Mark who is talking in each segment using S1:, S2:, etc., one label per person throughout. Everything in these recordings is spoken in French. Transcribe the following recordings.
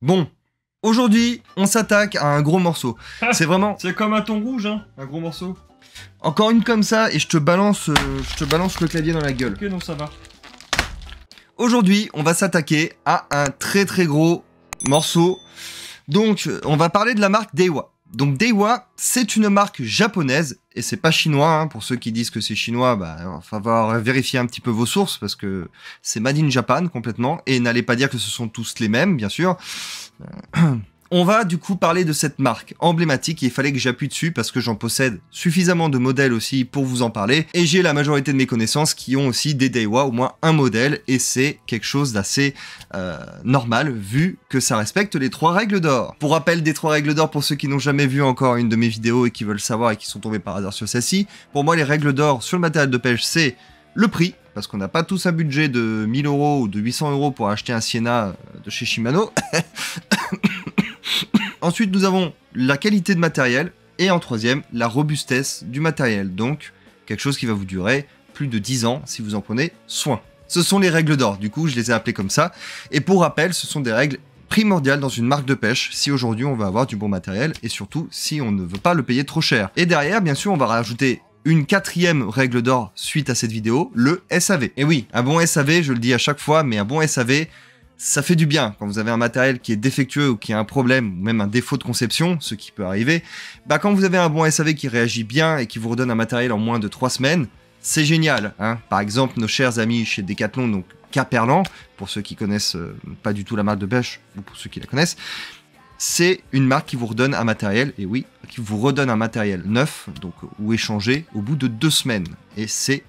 S1: Bon, aujourd'hui, on s'attaque à un gros morceau. Ah, c'est vraiment. C'est comme un ton rouge, hein, un gros morceau. Encore une comme ça et je te balance, euh, je te balance le clavier dans la gueule. Ok, non, ça va. Aujourd'hui, on va s'attaquer à un très très gros morceau. Donc, on va parler de la marque Dewa. Donc Daiwa, c'est une marque japonaise et c'est pas chinois. Hein. Pour ceux qui disent que c'est chinois, bah, va falloir vérifier un petit peu vos sources parce que c'est Made in Japan complètement. Et n'allez pas dire que ce sont tous les mêmes, bien sûr. on va du coup parler de cette marque emblématique et il fallait que j'appuie dessus parce que j'en possède suffisamment de modèles aussi pour vous en parler et j'ai la majorité de mes connaissances qui ont aussi des Daiwa, au moins un modèle et c'est quelque chose d'assez euh, normal vu que ça respecte les trois règles d'or. Pour rappel des trois règles d'or pour ceux qui n'ont jamais vu encore une de mes vidéos et qui veulent savoir et qui sont tombés par hasard sur celle-ci, pour moi les règles d'or sur le matériel de pêche c'est le prix, parce qu'on n'a pas tous un budget de 1000 euros ou de 800 euros pour acheter un Sienna euh, de chez Shimano. Ensuite, nous avons la qualité de matériel et en troisième, la robustesse du matériel. Donc, quelque chose qui va vous durer plus de 10 ans si vous en prenez soin. Ce sont les règles d'or, du coup je les ai appelées comme ça. Et pour rappel, ce sont des règles primordiales dans une marque de pêche si aujourd'hui on veut avoir du bon matériel et surtout si on ne veut pas le payer trop cher. Et derrière, bien sûr, on va rajouter une quatrième règle d'or suite à cette vidéo, le SAV. Et oui, un bon SAV, je le dis à chaque fois, mais un bon SAV, ça fait du bien quand vous avez un matériel qui est défectueux ou qui a un problème ou même un défaut de conception, ce qui peut arriver. Bah quand vous avez un bon SAV qui réagit bien et qui vous redonne un matériel en moins de trois semaines, c'est génial. Hein. Par exemple, nos chers amis chez Decathlon, donc Caperlan, pour ceux qui connaissent euh, pas du tout la marque de bêche ou pour ceux qui la connaissent, c'est une marque qui vous redonne un matériel, et oui, qui vous redonne un matériel neuf, donc ou échangé au bout de deux semaines. Et c'est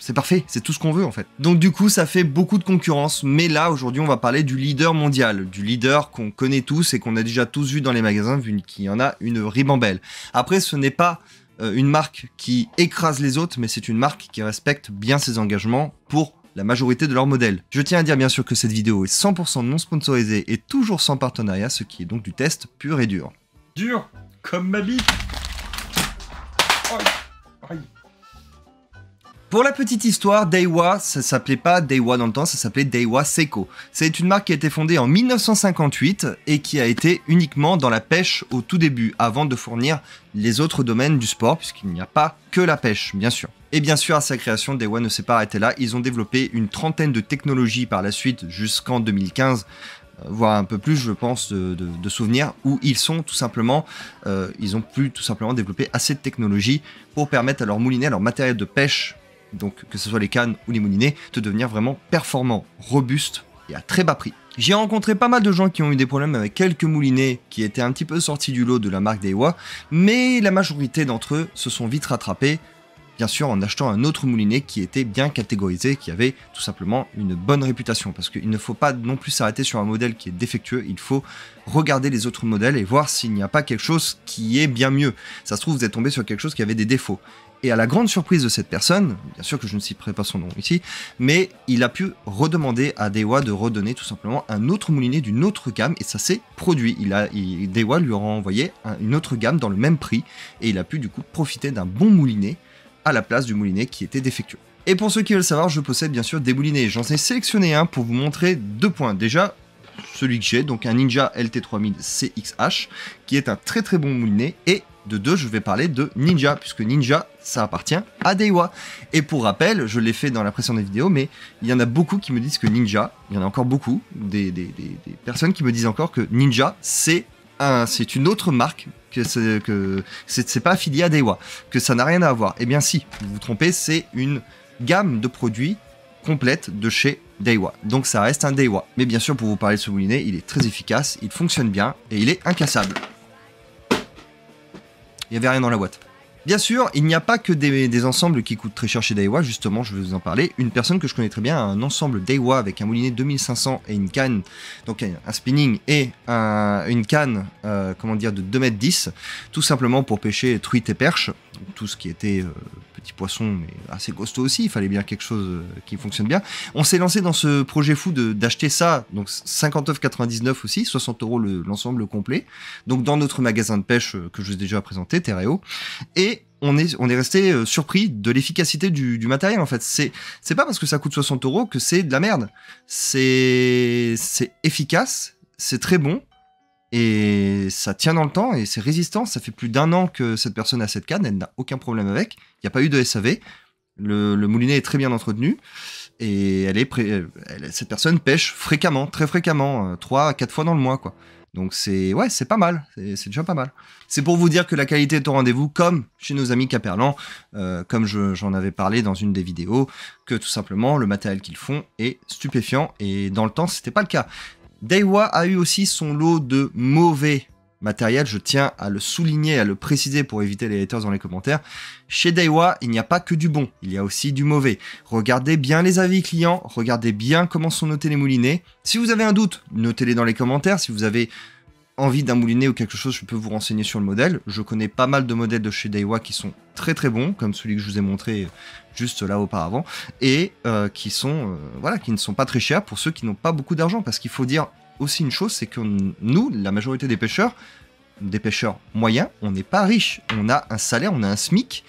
S1: c'est parfait, c'est tout ce qu'on veut en fait. Donc du coup, ça fait beaucoup de concurrence, mais là aujourd'hui, on va parler du leader mondial, du leader qu'on connaît tous et qu'on a déjà tous vu dans les magasins, vu qu'il y en a une ribambelle. Après, ce n'est pas euh, une marque qui écrase les autres, mais c'est une marque qui respecte bien ses engagements pour la majorité de leurs modèles. Je tiens à dire bien sûr que cette vidéo est 100% non sponsorisée et toujours sans partenariat, ce qui est donc du test pur et dur. Dur comme ma bite. Oh, pour la petite histoire, Daiwa, ça s'appelait pas Daiwa dans le temps, ça s'appelait Daiwa Seiko. C'est une marque qui a été fondée en 1958 et qui a été uniquement dans la pêche au tout début, avant de fournir les autres domaines du sport, puisqu'il n'y a pas que la pêche, bien sûr. Et bien sûr, à sa création, Daiwa ne s'est pas arrêté là, ils ont développé une trentaine de technologies par la suite jusqu'en 2015, euh, voire un peu plus, je pense, de, souvenirs, où ils sont tout simplement, euh, ils ont pu tout simplement développer assez de technologies pour permettre à leur moulinets, à leur matériel de pêche donc que ce soit les cannes ou les moulinets, de devenir vraiment performant, robuste et à très bas prix. J'ai rencontré pas mal de gens qui ont eu des problèmes avec quelques moulinets qui étaient un petit peu sortis du lot de la marque Daiwa, mais la majorité d'entre eux se sont vite rattrapés bien sûr en achetant un autre moulinet qui était bien catégorisé, qui avait tout simplement une bonne réputation. Parce qu'il ne faut pas non plus s'arrêter sur un modèle qui est défectueux, il faut regarder les autres modèles et voir s'il n'y a pas quelque chose qui est bien mieux. Ça se trouve, vous êtes tombé sur quelque chose qui avait des défauts. Et à la grande surprise de cette personne, bien sûr que je ne citerai pas son nom ici, mais il a pu redemander à Dewa de redonner tout simplement un autre moulinet d'une autre gamme et ça s'est produit. Il a, Dewa lui a envoyé une autre gamme dans le même prix et il a pu du coup profiter d'un bon moulinet à la place du moulinet qui était défectueux. Et pour ceux qui veulent savoir, je possède bien sûr des moulinets. J'en ai sélectionné un pour vous montrer deux points. Déjà, celui que j'ai, donc un Ninja LT3000 CXH, qui est un très très bon moulinet. Et de deux, je vais parler de Ninja, puisque Ninja, ça appartient à Daiwa. Et pour rappel, je l'ai fait dans la précédente vidéo, mais il y en a beaucoup qui me disent que Ninja, il y en a encore beaucoup, des personnes qui me disent encore que Ninja, c'est c'est une autre marque que c'est que c'est pas affilié à que ça n'a rien à voir. Eh bien si, vous vous trompez, c'est une gamme de produits complète de chez Daiwa. Donc ça reste un Daiwa. Mais bien sûr, pour vous parler de ce moulinet, il est très efficace, il fonctionne bien et il est incassable. Il n'y avait rien dans la boîte. Bien sûr, il n'y a pas que des, ensembles qui coûtent très cher chez Daiwa, justement, je vais vous en parler. Une personne que je connais très bien a un ensemble Daiwa avec un moulinet 2500 et une canne, donc un spinning et une canne, euh, comment dire, de 2m10, tout simplement pour pêcher truites et perches, tout ce qui était euh, poisson, mais assez costaud aussi. Il fallait bien quelque chose euh, qui fonctionne bien. On s'est lancé dans ce projet fou d'acheter ça, donc 59,99 aussi, 60 euros l'ensemble complet. Donc dans notre magasin de pêche euh, que je vous ai déjà présenté, Terreo. Et on est, on est resté euh, surpris de l'efficacité du, du, matériel en fait. C'est, c'est pas parce que ça coûte 60 euros que c'est de la merde. C'est, c'est efficace, c'est très bon. Et ça tient dans le temps et c'est résistant. Ça fait plus d'un an que cette personne a cette canne, elle n'a aucun problème avec. Il n'y a pas eu de SAV. Le, moulinet est très bien entretenu et euh, cette personne pêche fréquemment, très fréquemment, 3 euh, à 4 fois dans le mois. quoi. Donc c'est ouais, c'est pas mal, c'est déjà pas mal. C'est pour vous dire que la qualité de au rendez-vous, comme chez nos amis Caperlan, euh, comme j'en avais parlé dans une des vidéos, que tout simplement le matériel qu'ils font est stupéfiant et dans le temps c'était pas le cas. Daiwa a eu aussi son lot de mauvais matériel, je tiens à le souligner, à le préciser pour éviter les haters dans les commentaires. Chez Daiwa, il n'y a pas que du bon, il y a aussi du mauvais. Regardez bien les avis clients, regardez bien comment sont notés les moulinets. Si vous avez un doute, notez-les dans les commentaires. Si vous avez envie d'un moulinet ou quelque chose, je peux vous renseigner sur le modèle. Je connais pas mal de modèles de chez Daiwa qui sont très très bons, comme celui que je vous ai montré juste là auparavant, et euh, qui sont euh, voilà, qui ne sont pas très chers pour ceux qui n'ont pas beaucoup d'argent, parce qu'il faut dire aussi une chose, c'est que nous, la majorité des pêcheurs, des pêcheurs moyens, on n'est pas riches. On a un salaire, on a un SMIC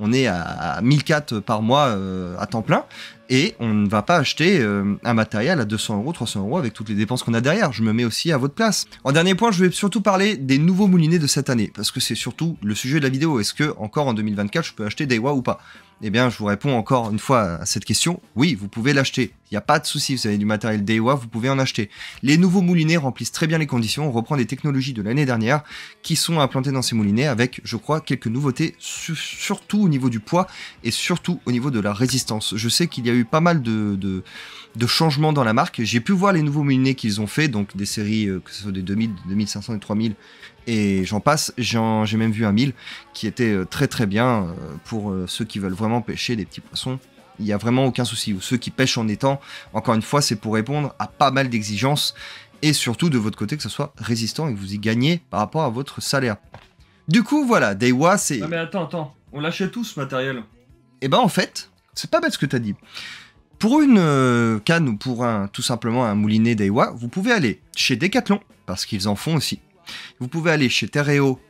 S1: on est à 1004 par mois euh, à temps plein et on ne va pas acheter euh, un matériel à 200 euros, 300 euros avec toutes les dépenses qu'on a derrière. Je me mets aussi à votre place. En dernier point, je vais surtout parler des nouveaux moulinets de cette année parce que c'est surtout le sujet de la vidéo. Est-ce que encore en 2024, je peux acheter des wa ou pas eh bien, je vous réponds encore une fois à cette question. Oui, vous pouvez l'acheter. Il n'y a pas de souci. Vous avez du matériel DIY, vous pouvez en acheter. Les nouveaux moulinets remplissent très bien les conditions. On reprend des technologies de l'année dernière qui sont implantées dans ces moulinets avec, je crois, quelques nouveautés, surtout au niveau du poids et surtout au niveau de la résistance. Je sais qu'il y a eu pas mal de, changements dans la marque. J'ai pu voir les nouveaux moulinets qu'ils ont fait, donc des séries euh, que ce soit des 2000, 2500 et 3000 et j'en passe. J'ai même vu un mille qui était euh, très très bien euh, pour euh, ceux qui veulent vraiment pêcher des petits poissons. Il n'y a vraiment aucun souci. Ou ceux qui pêchent en étang, encore une fois, c'est pour répondre à pas mal d'exigences et surtout de votre côté que ça soit résistant et que vous y gagnez par rapport à votre salaire. Du coup, voilà, Daiwa, c'est. Non, ah, mais attends, attends, on l'achète tout ce matériel. Eh ben, en fait, c'est pas bête ce que tu as dit. Pour une canne ou pour tout simplement un moulinet Daiwa, vous pouvez aller chez Decathlon, parce qu'ils en font aussi. Vous pouvez aller chez Terreo,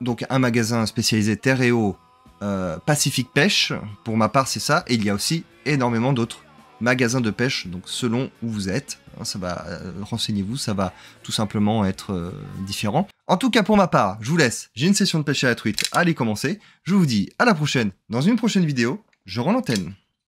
S1: donc un magasin spécialisé Terreo euh, Pacific Pêche, pour ma part c'est ça, et il y a aussi énormément d'autres magasins de pêche, donc selon où vous êtes, hein, ça va, euh, renseignez-vous, ça va tout simplement être euh, différent. En tout cas pour ma part, je vous laisse, j'ai une session de pêche à la truite, allez commencer, je vous dis à la prochaine, dans une prochaine vidéo, je rends l'antenne.